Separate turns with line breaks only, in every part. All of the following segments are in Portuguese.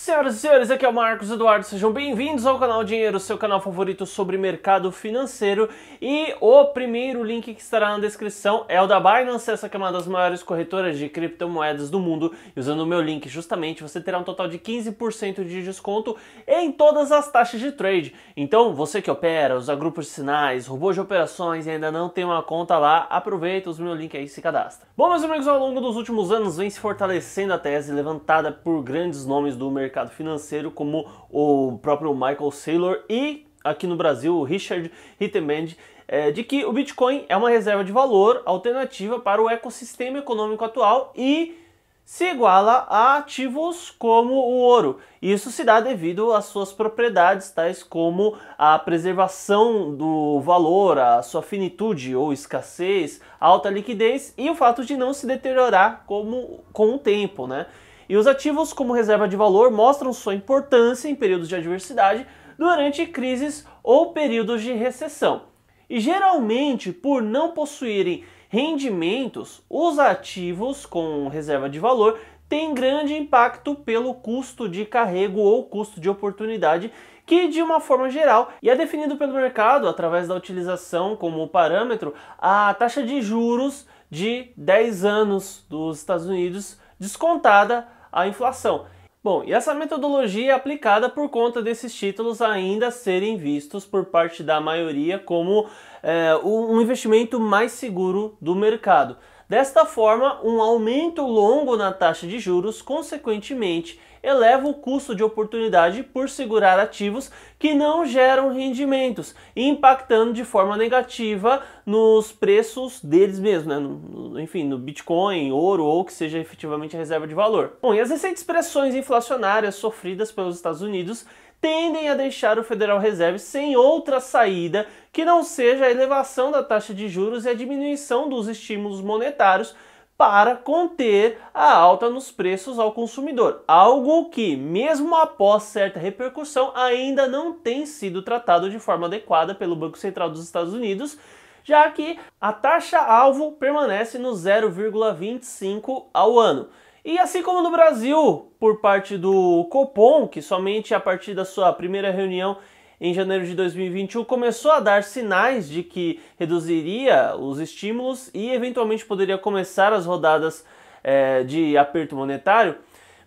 Senhoras e senhores, aqui é o Marcos Eduardo, sejam bem-vindos ao canal Dinheiro, seu canal favorito sobre mercado financeiro. E o primeiro link que estará na descrição é o da Binance, essa que é uma das maiores corretoras de criptomoedas do mundo. E usando o meu link, justamente, você terá um total de 15% de desconto em todas as taxas de trade. Então, você que opera, usa grupos de sinais, robôs de operações e ainda não tem uma conta lá, aproveita, usa o meu link aí e se cadastra. Bom, meus amigos, ao longo dos últimos anos vem se fortalecendo a tese levantada por grandes nomes do mercado mercado financeiro, como o próprio Michael Saylor e aqui no Brasil o Richard Hittenband, é, de que o Bitcoin é uma reserva de valor alternativa para o ecossistema econômico atual e se iguala a ativos como o ouro. Isso se dá devido às suas propriedades, tais como a preservação do valor, a sua finitude ou escassez, alta liquidez e o fato de não se deteriorar como, com o tempo, né? E os ativos como reserva de valor mostram sua importância em períodos de adversidade durante crises ou períodos de recessão. E geralmente, por não possuírem rendimentos, os ativos com reserva de valor têm grande impacto pelo custo de carrego ou custo de oportunidade, que de uma forma geral é definido pelo mercado através da utilização como parâmetro a taxa de juros de 10 anos dos Estados Unidos descontada a inflação. Bom, e essa metodologia é aplicada por conta desses títulos ainda serem vistos por parte da maioria como é, um investimento mais seguro do mercado. Desta forma, um aumento longo na taxa de juros, consequentemente, eleva o custo de oportunidade por segurar ativos que não geram rendimentos, impactando de forma negativa nos preços deles mesmos, né? enfim, no Bitcoin, ouro ou que seja efetivamente a reserva de valor. Bom, e as recentes pressões inflacionárias sofridas pelos Estados Unidos tendem a deixar o Federal Reserve sem outra saída que não seja a elevação da taxa de juros e a diminuição dos estímulos monetários para conter a alta nos preços ao consumidor, algo que, mesmo após certa repercussão, ainda não tem sido tratado de forma adequada pelo Banco Central dos Estados Unidos, já que a taxa alvo permanece no 0,25 ao ano. E assim como no Brasil, por parte do Copom, que somente a partir da sua primeira reunião em janeiro de 2021, começou a dar sinais de que reduziria os estímulos e eventualmente poderia começar as rodadas é, de aperto monetário.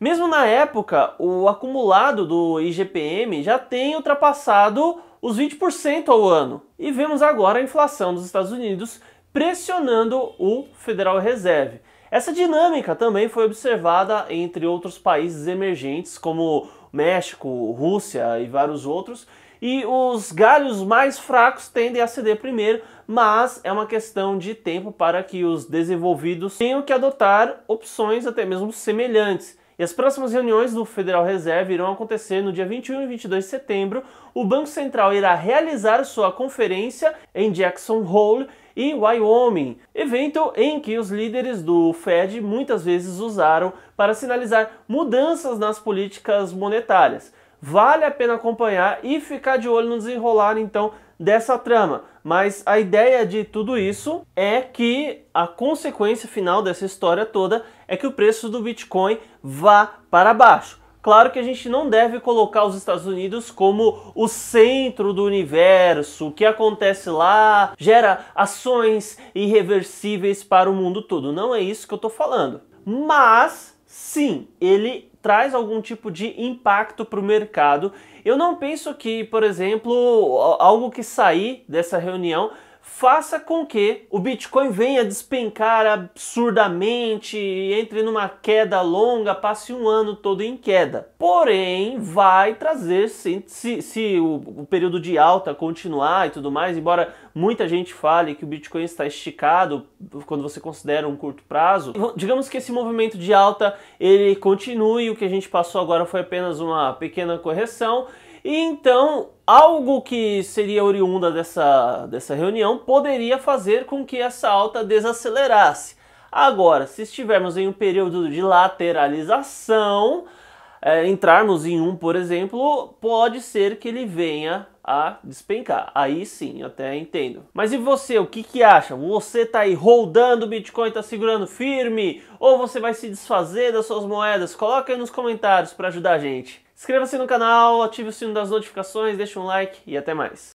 Mesmo na época, o acumulado do IGPM já tem ultrapassado os 20% ao ano. E vemos agora a inflação dos Estados Unidos pressionando o Federal Reserve. Essa dinâmica também foi observada entre outros países emergentes, como México, Rússia e vários outros, e os galhos mais fracos tendem a ceder primeiro, mas é uma questão de tempo para que os desenvolvidos tenham que adotar opções até mesmo semelhantes. E as próximas reuniões do Federal Reserve irão acontecer no dia 21 e 22 de setembro. O Banco Central irá realizar sua conferência em Jackson Hole e Wyoming, evento em que os líderes do Fed muitas vezes usaram para sinalizar mudanças nas políticas monetárias. Vale a pena acompanhar e ficar de olho no desenrolar então dessa trama. Mas a ideia de tudo isso é que a consequência final dessa história toda é que o preço do Bitcoin vá para baixo. Claro que a gente não deve colocar os Estados Unidos como o centro do universo. O que acontece lá gera ações irreversíveis para o mundo todo. Não é isso que eu estou falando. Mas sim, ele traz algum tipo de impacto para o mercado. Eu não penso que, por exemplo, algo que sair dessa reunião faça com que o Bitcoin venha despencar absurdamente, entre numa queda longa, passe um ano todo em queda. Porém, vai trazer, se, se, se o, o período de alta continuar e tudo mais, embora muita gente fale que o Bitcoin está esticado quando você considera um curto prazo, digamos que esse movimento de alta ele continue, o que a gente passou agora foi apenas uma pequena correção e então, algo que seria oriunda dessa, dessa reunião poderia fazer com que essa alta desacelerasse. Agora, se estivermos em um período de lateralização, é, entrarmos em um, por exemplo, pode ser que ele venha a despencar. Aí sim, até entendo. Mas e você, o que, que acha? Você tá aí rodando o Bitcoin, tá segurando firme? Ou você vai se desfazer das suas moedas? Coloca aí nos comentários para ajudar a gente. Inscreva-se no canal, ative o sino das notificações, deixe um like e até mais.